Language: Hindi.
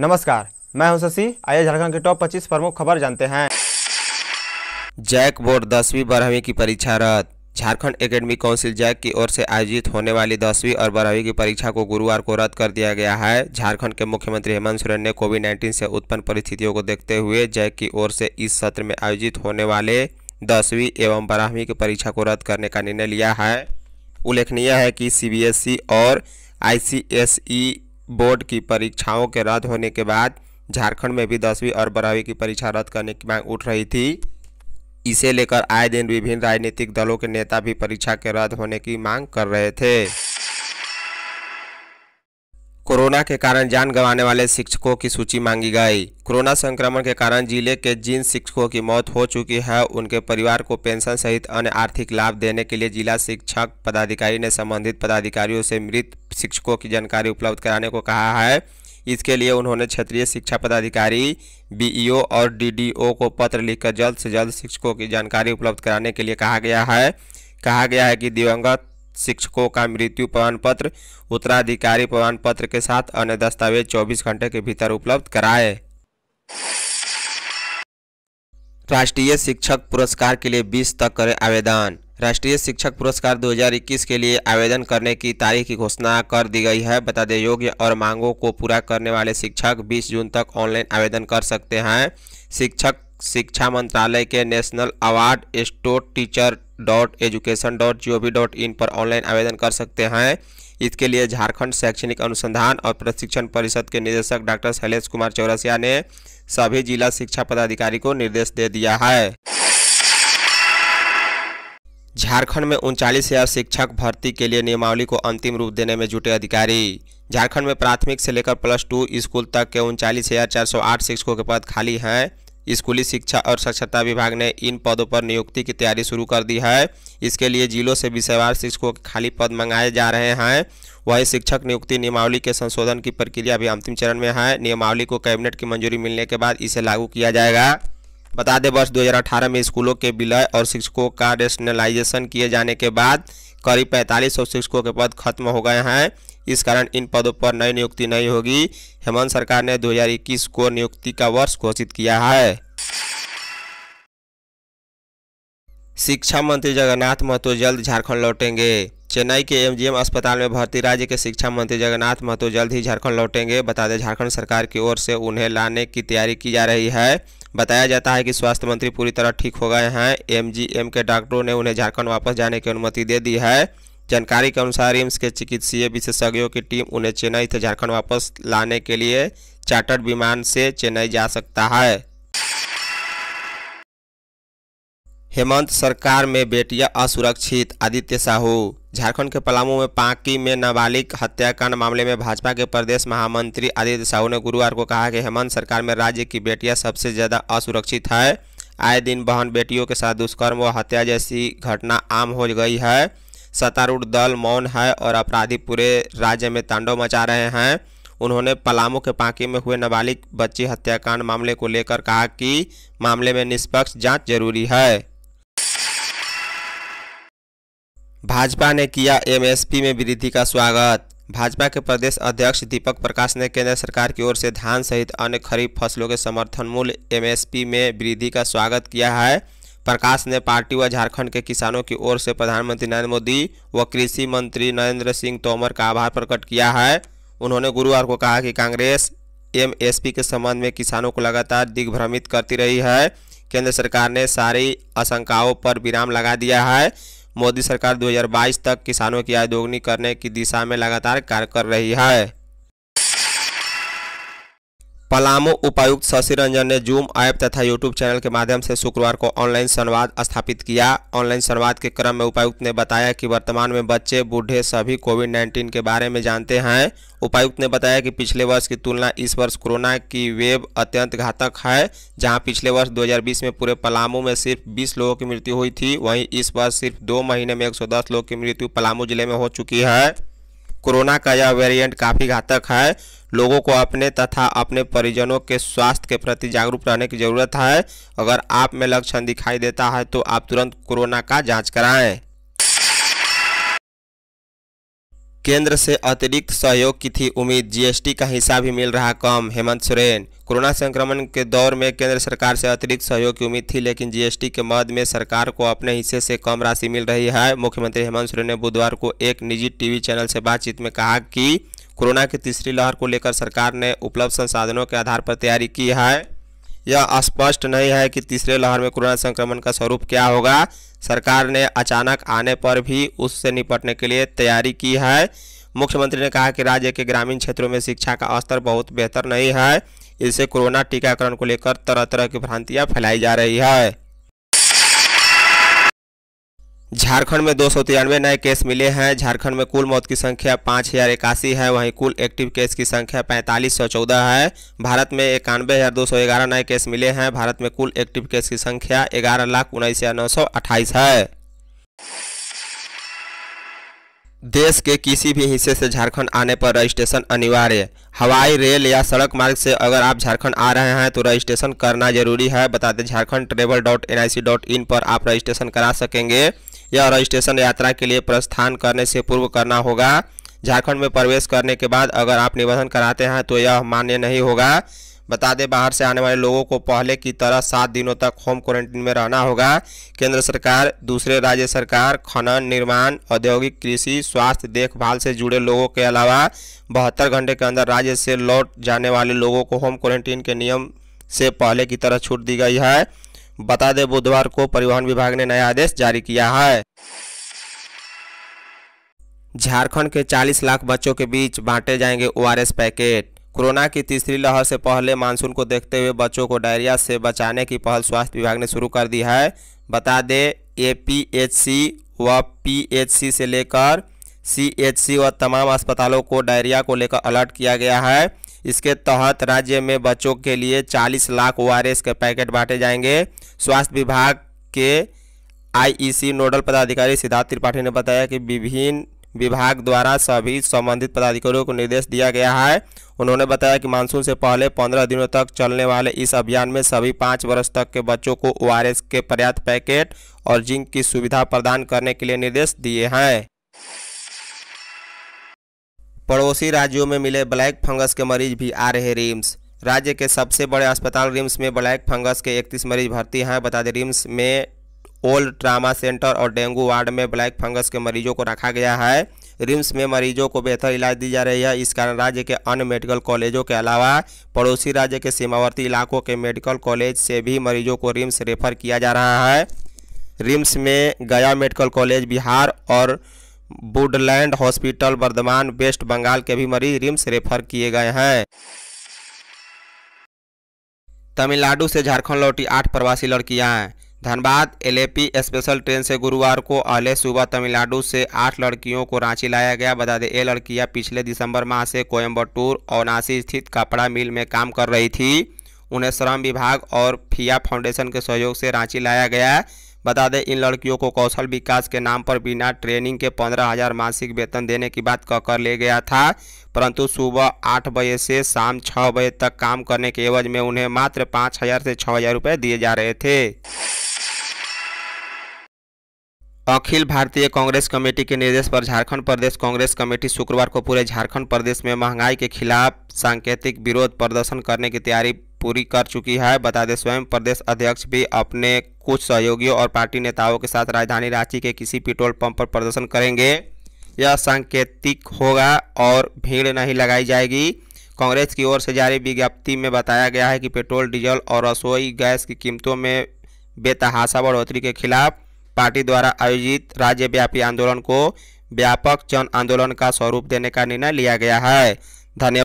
नमस्कार मैं हूं शशि आइए झारखंड के टॉप 25 प्रमुख खबर जानते हैं जैक बोर्ड दसवीं बारहवीं की परीक्षा रद्द झारखंड एकेडमिक काउंसिल जैक की ओर से आयोजित होने वाली दसवीं और बारहवीं की परीक्षा को गुरुवार को रद्द कर दिया गया है झारखंड के मुख्यमंत्री हेमंत सोरेन ने कोविड 19 से उत्पन्न परिस्थितियों को देखते हुए जैक की ओर से इस सत्र में आयोजित होने वाले दसवीं एवं बारहवीं की परीक्षा को रद्द करने का निर्णय लिया है उल्लेखनीय है कि सीबीएसई और आईसीएसई बोर्ड की परीक्षाओं के रद्द होने के बाद झारखंड में भी दसवीं और बारहवीं की परीक्षा रद्द करने की मांग उठ रही थी इसे लेकर आए दिन विभिन्न राजनीतिक दलों के नेता भी परीक्षा के रद्द होने की मांग कर रहे थे कोरोना के कारण जान गंवाने वाले शिक्षकों की सूची मांगी गई कोरोना संक्रमण के कारण जिले के जिन शिक्षकों की मौत हो चुकी है उनके परिवार को पेंशन सहित अन्य आर्थिक लाभ देने के लिए जिला शिक्षक पदाधिकारी ने संबंधित पदाधिकारियों से मृत शिक्षकों की जानकारी उपलब्ध कराने को कहा है इसके लिए उन्होंने क्षेत्रीय शिक्षा पदाधिकारी बीईओ और डीडीओ को पत्र लिखकर जल्द से जल्द शिक्षकों की जानकारी उपलब्ध कराने के लिए कहा गया है कहा गया है कि दिवंगत शिक्षकों का मृत्यु प्रमाण पत्र उत्तराधिकारी प्रमाण पत्र के साथ अन्य दस्तावेज 24 घंटे के भीतर उपलब्ध कराए राष्ट्रीय शिक्षक पुरस्कार के लिए 20 तक करें आवेदन राष्ट्रीय शिक्षक पुरस्कार 2021 के लिए आवेदन करने की तारीख की घोषणा कर दी गई है बता दें योग्य और मांगों को पूरा करने वाले शिक्षक 20 जून तक ऑनलाइन आवेदन कर सकते हैं शिक्षक शिक्षा मंत्रालय के national award store teacher dot education dot G O V dot in पर ऑनलाइन आवेदन कर सकते हैं इसके लिए झारखंड शैक्षणिक अनुसंधान और प्रशिक्षण परिषद के निदेशक डॉक्टर शैलेश कुमार चौरसिया ने सभी जिला शिक्षा पदाधिकारी को निर्देश दे दिया है झारखंड में उनचालीस हजार शिक्षक भर्ती के लिए नियमावली को अंतिम रूप देने में जुटे अधिकारी झारखंड में प्राथमिक से लेकर प्लस टू स्कूल तक के उनचालीस हजार चार सौ आठ शिक्षकों के पद खाली हैं स्कूली शिक्षा और साक्षरता विभाग ने इन पदों पर नियुक्ति की तैयारी शुरू कर दी है इसके लिए जिलों से विषयवार शिक्षकों के खाली पद मंगाए जा रहे हैं वहीं शिक्षक नियुक्ति नियमावली के संशोधन की प्रक्रिया अभी अंतिम चरण में है नियमावली को कैबिनेट की मंजूरी मिलने के बाद इसे लागू किया जाएगा बता दें वर्ष 2018 में स्कूलों के विलय और शिक्षकों का रेशनलाइजेशन किए जाने के बाद करीब पैंतालीस शिक्षकों के पद खत्म हो गए हैं इस कारण इन पदों पर नई नियुक्ति नहीं होगी हेमंत सरकार ने 2021 को नियुक्ति का वर्ष घोषित किया है शिक्षा मंत्री जगन्नाथ महतो जल्द झारखंड लौटेंगे चेन्नई के एमजीएम अस्पताल में भर्ती राज्य के शिक्षा मंत्री जगन्नाथ महतो जल्द ही झारखंड लौटेंगे बता दें झारखंड सरकार की ओर से उन्हें लाने की तैयारी की जा रही है बताया जाता है कि स्वास्थ्य मंत्री पूरी तरह ठीक हो गए हैं एमजीएम के डॉक्टरों ने उन्हें झारखंड वापस जाने की अनुमति दे दी है जानकारी के अनुसार एम्स के चिकित्सीय विशेषज्ञों की टीम उन्हें चेन्नई से झारखंड वापस लाने के लिए चार्टर्ड विमान से चेन्नई जा सकता है हेमंत सरकार में बेटियां असुरक्षित आदित्य साहू झारखंड के पलामू में पाकी में नाबालिग हत्याकांड मामले में भाजपा के प्रदेश महामंत्री आदित्य साहू ने गुरुवार को कहा कि हेमंत सरकार में राज्य की बेटियां सबसे ज़्यादा असुरक्षित है आए दिन बहन बेटियों के साथ दुष्कर्म व हत्या जैसी घटना आम हो गई है सत्तारूढ़ दल मौन है और अपराधी पूरे राज्य में तांडव मचा रहे हैं उन्होंने पलामू के पाकी में हुए नाबालिग बच्ची हत्याकांड मामले को लेकर कहा कि मामले में निष्पक्ष जांच जरूरी है भाजपा ने किया एमएसपी में वृद्धि का स्वागत भाजपा के प्रदेश अध्यक्ष दीपक प्रकाश ने केंद्र सरकार की ओर से धान सहित अन्य खरीफ फसलों के समर्थन मूल्य एमएसपी में वृद्धि का स्वागत किया है प्रकाश ने पार्टी व झारखंड के किसानों की ओर से प्रधानमंत्री नरेंद्र मोदी व कृषि मंत्री नरेंद्र सिंह तोमर का आभार प्रकट किया है उन्होंने गुरुवार को कहा कि कांग्रेस एमएसपी के संबंध में किसानों को लगातार दिग्भ्रमित करती रही है केंद्र सरकार ने सारी आशंकाओं पर विराम लगा दिया है मोदी सरकार 2022 तक किसानों की आय दोगुनी करने की दिशा में लगातार कार्य कर रही है पलामू उपायुक्त शशि रंजन ने जूम ऐप तथा यूट्यूब चैनल के माध्यम से शुक्रवार को ऑनलाइन संवाद स्थापित किया ऑनलाइन संवाद के क्रम में उपायुक्त ने बताया कि वर्तमान में बच्चे बूढ़े सभी कोविड नाइन्टीन के बारे में जानते हैं उपायुक्त ने बताया कि पिछले वर्ष की तुलना इस वर्ष कोरोना की वेब अत्यंत घातक है जहाँ पिछले वर्ष दो में पूरे पलामू में सिर्फ बीस लोगों की मृत्यु हुई थी वहीं इस वर्ष सिर्फ दो महीने में एक लोगों की मृत्यु पलामू जिले में हो चुकी है कोरोना का यह वेरिएंट काफ़ी घातक है लोगों को अपने तथा अपने परिजनों के स्वास्थ्य के प्रति जागरूक रहने की ज़रूरत है अगर आप में लक्षण दिखाई देता है तो आप तुरंत कोरोना का जांच कराएं केंद्र से अतिरिक्त सहयोग की थी उम्मीद जीएसटी का हिस्सा भी मिल रहा कम हेमंत सोरेन कोरोना संक्रमण के दौर में केंद्र सरकार से अतिरिक्त सहयोग की उम्मीद थी लेकिन जीएसटी के मद में सरकार को अपने हिस्से से कम राशि मिल रही है मुख्यमंत्री हेमंत सोरेन ने बुधवार को एक निजी टीवी चैनल से बातचीत में कहा कि कोरोना की तीसरी लहर को लेकर सरकार ने उपलब्ध संसाधनों के आधार पर तैयारी की है यह स्पष्ट नहीं है कि तीसरे लहर में कोरोना संक्रमण का स्वरूप क्या होगा सरकार ने अचानक आने पर भी उससे निपटने के लिए तैयारी की है मुख्यमंत्री ने कहा कि राज्य के ग्रामीण क्षेत्रों में शिक्षा का स्तर बहुत बेहतर नहीं है इससे कोरोना टीकाकरण को लेकर तरह तरह की भ्रांतियां फैलाई जा रही है झारखंड में दो सौ तिरानवे नए केस मिले हैं झारखंड में कुल मौत की संख्या पाँच हज़ार इक्यासी है वहीं कुल एक्टिव केस की संख्या पैंतालीस सौ चौदह है भारत में इक्यानवे हज़ार दो सौ ग्यारह नए केस मिले हैं भारत में कुल एक्टिव केस की संख्या ग्यारह लाख उन्नीस हज़ार नौ सौ अट्ठाईस है देश के किसी भी हिस्से से झारखंड आने पर रजिस्ट्रेशन अनिवार्य हवाई रेल या सड़क मार्ग से अगर आप झारखंड आ रहे हैं तो रजिस्ट्रेशन करना जरूरी है बताते Jharkhand travel dot N I C dot in पर आप रजिस्ट्रेशन करा सकेंगे यह रजिस्ट्रेशन यात्रा के लिए प्रस्थान करने से पूर्व करना होगा झारखंड में प्रवेश करने के बाद अगर आप निबंधन कराते हैं तो यह मान्य नहीं होगा बता दें बाहर से आने वाले लोगों को पहले की तरह सात दिनों तक होम क्वारंटीन में रहना होगा केंद्र सरकार दूसरे राज्य सरकार खनन निर्माण औद्योगिक कृषि स्वास्थ्य देखभाल से जुड़े लोगों के अलावा बहत्तर घंटे के अंदर राज्य से लौट जाने वाले लोगों को होम क्वारंटीन के नियम से पहले की तरह छूट दी गई है बता दें बुधवार को परिवहन विभाग ने नया आदेश जारी किया है झारखंड के 40 लाख बच्चों के बीच बांटे जाएंगे ओआरएस पैकेट कोरोना की तीसरी लहर से पहले मानसून को देखते हुए बच्चों को डायरिया से बचाने की पहल स्वास्थ्य विभाग ने शुरू कर दी है बता दें ए पी एच सी व पी एच सी से लेकर सी एच सी व तमाम अस्पतालों को डायरिया को लेकर अलर्ट किया गया है इसके तहत राज्य में बच्चों के लिए 40 लाख ओ के पैकेट बांटे जाएंगे स्वास्थ्य विभाग के आईईसी e नोडल पदाधिकारी सिद्धार्थ त्रिपाठी ने बताया कि विभिन्न विभाग द्वारा सभी संबंधित पदाधिकारियों को निर्देश दिया गया है उन्होंने बताया कि मानसून से पहले पंद्रह दिनों तक चलने वाले इस अभियान में सभी पाँच वर्ष तक के बच्चों को ओ के पर्याप्त पैकेट और जिंक की सुविधा प्रदान करने के लिए निर्देश दिए हैं पड़ोसी राज्यों में मिले ब्लैक फंगस के मरीज भी आ रहे रिम्स राज्य के सबसे बड़े अस्पताल रिम्स में ब्लैक फंगस के 31 मरीज भर्ती हैं बता दें रिम्स में ओल्ड ट्रामा सेंटर और डेंगू वार्ड में ब्लैक फंगस के मरीजों को रखा गया है रिम्स में मरीजों को बेहतर इलाज दी जा रही है इस कारण राज्य के अन्य मेडिकल कॉलेजों के अलावा पड़ोसी राज्य के सीमावर्ती इलाकों के मेडिकल कॉलेज से भी मरीजों को रिम्स रेफर किया जा रहा है रिम्स में गया मेडिकल कॉलेज बिहार और Woodland hospital Bardhaman West Bengal के भी मरीज रिम्स रेफर किए गए हैं तमिलनाडु से झारखंड लौटी आठ प्रवासी लड़कियां धनबाद एलएपी स्पेशल ट्रेन से गुरुवार को अहले सुबह तमिलनाडु से आठ लड़कियों को रांची लाया गया बता दें ये लड़कियां पिछले दिसंबर माह से कोयम्बटूर और नासी स्थित कपड़ा मिल में काम कर रही थी उन्हें श्रम विभाग और फिया फाउंडेशन के सहयोग से रांची लाया गया बता दें इन लड़कियों को कौशल विकास के नाम पर बिना ट्रेनिंग के पंद्रह हज़ार मासिक वेतन देने की बात कहकर ले गया था परंतु सुबह आठ बजे से शाम छः बजे तक काम करने के एवज में उन्हें मात्र पाँच हज़ार से छः हज़ार रुपये दिए जा रहे थे अखिल भारतीय कांग्रेस कमेटी के निर्देश पर झारखंड प्रदेश कांग्रेस कमेटी शुक्रवार को पूरे झारखंड प्रदेश में महंगाई के खिलाफ सांकेतिक विरोध प्रदर्शन करने की तैयारी पूरी कर चुकी है बता दें स्वयं प्रदेश अध्यक्ष भी अपने कुछ सहयोगियों और पार्टी नेताओं के साथ राजधानी रांची के किसी पेट्रोल पंप पर प्रदर्शन करेंगे यह सांकेतिक होगा और भीड़ नहीं लगाई जाएगी कांग्रेस की ओर से जारी विज्ञप्ति में बताया गया है कि पेट्रोल डीजल और रसोई गैस की कीमतों में बेतहासा बढ़ोतरी के खिलाफ पार्टी द्वारा आयोजित राज्यव्यापी आंदोलन को व्यापक जन आंदोलन का स्वरूप देने का निर्णय लिया गया है धन्यवाद